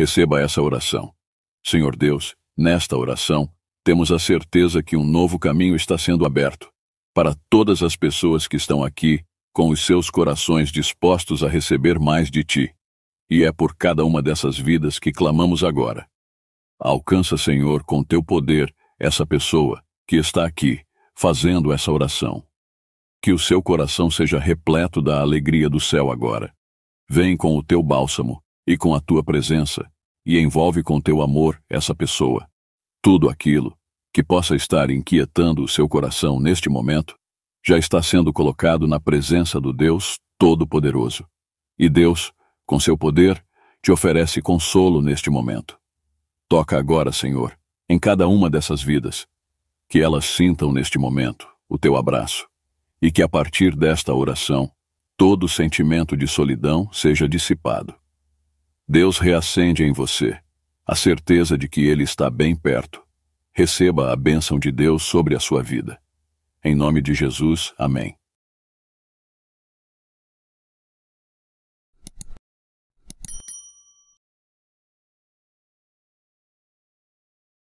receba essa oração. Senhor Deus, nesta oração, temos a certeza que um novo caminho está sendo aberto para todas as pessoas que estão aqui, com os seus corações dispostos a receber mais de Ti. E é por cada uma dessas vidas que clamamos agora. Alcança, Senhor, com Teu poder, essa pessoa que está aqui, fazendo essa oração. Que o seu coração seja repleto da alegria do céu agora. Vem com o teu bálsamo e com a tua presença, e envolve com teu amor essa pessoa. Tudo aquilo que possa estar inquietando o seu coração neste momento já está sendo colocado na presença do Deus Todo-Poderoso. E Deus, com seu poder, te oferece consolo neste momento. Toca agora, Senhor, em cada uma dessas vidas, que elas sintam neste momento o teu abraço, e que a partir desta oração todo sentimento de solidão seja dissipado. Deus reacende em você a certeza de que Ele está bem perto. Receba a bênção de Deus sobre a sua vida. Em nome de Jesus, amém.